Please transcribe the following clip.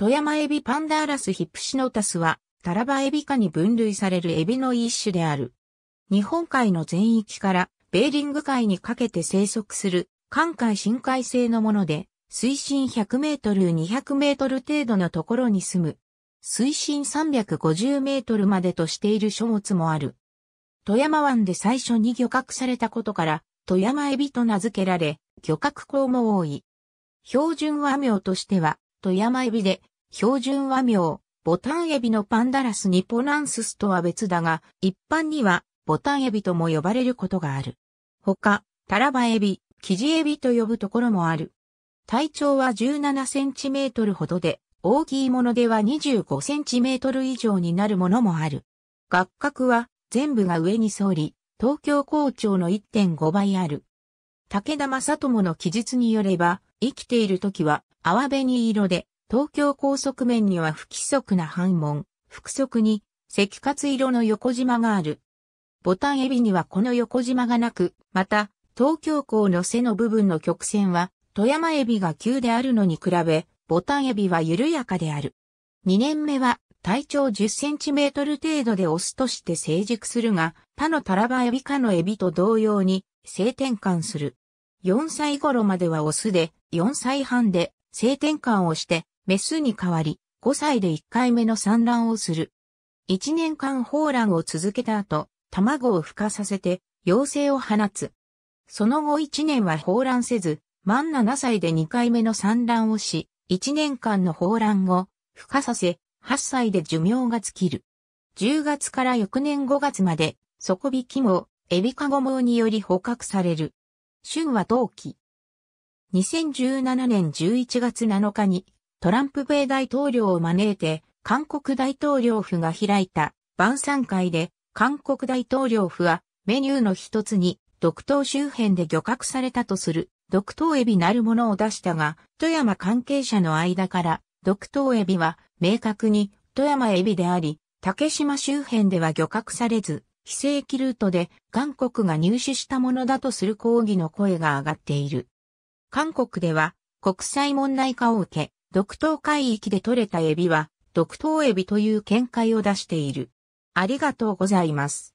富山エビパンダーラスヒップシノタスは、タラバエビ科に分類されるエビの一種である。日本海の全域から、ベーリング海にかけて生息する、関海深海性のもので、水深100メートル200メートル程度のところに住む。水深350メートルまでとしている書物もある。富山湾で最初に漁獲されたことから、富山エビと名付けられ、漁獲口も多い。標準和名としては、富山エビで、標準和名、ボタンエビのパンダラスニポナンススとは別だが、一般にはボタンエビとも呼ばれることがある。他、タラバエビ、キジエビと呼ぶところもある。体長は17センチメートルほどで、大きいものでは25センチメートル以上になるものもある。学角は全部が上に沿り、東京校長の1.5倍ある。武田正友の記述によれば、生きている時は、泡紅色で、東京高速面には不規則な半門、複側に赤活色の横縞がある。ボタンエビにはこの横縞がなく、また、東京港の背の部分の曲線は、富山エビが急であるのに比べ、ボタンエビは緩やかである。2年目は、体長10センチメートル程度でオスとして成熟するが、他のタラバエビ科のエビと同様に、性転換する。4歳頃まではオスで、4歳半で、性転換をして、メスに代わり、5歳で1回目の産卵をする。1年間放卵を続けた後、卵を孵化させて、幼生を放つ。その後1年は放卵せず、満7歳で2回目の産卵をし、1年間の放卵後、孵化させ、8歳で寿命が尽きる。10月から翌年5月まで、底引きも、エビカゴウにより捕獲される。春は冬季。2017年11月7日にトランプ米大統領を招いて、韓国大統領府が開いた晩餐会で、韓国大統領府はメニューの一つに、独島周辺で漁獲されたとする、独島エビなるものを出したが、富山関係者の間から、独島エビは明確に富山エビであり、竹島周辺では漁獲されず、非正規ルートで韓国が入手したものだとする抗議の声が上がっている。韓国では国際問題化を受け、独島海域で獲れたエビは、独島エビという見解を出している。ありがとうございます。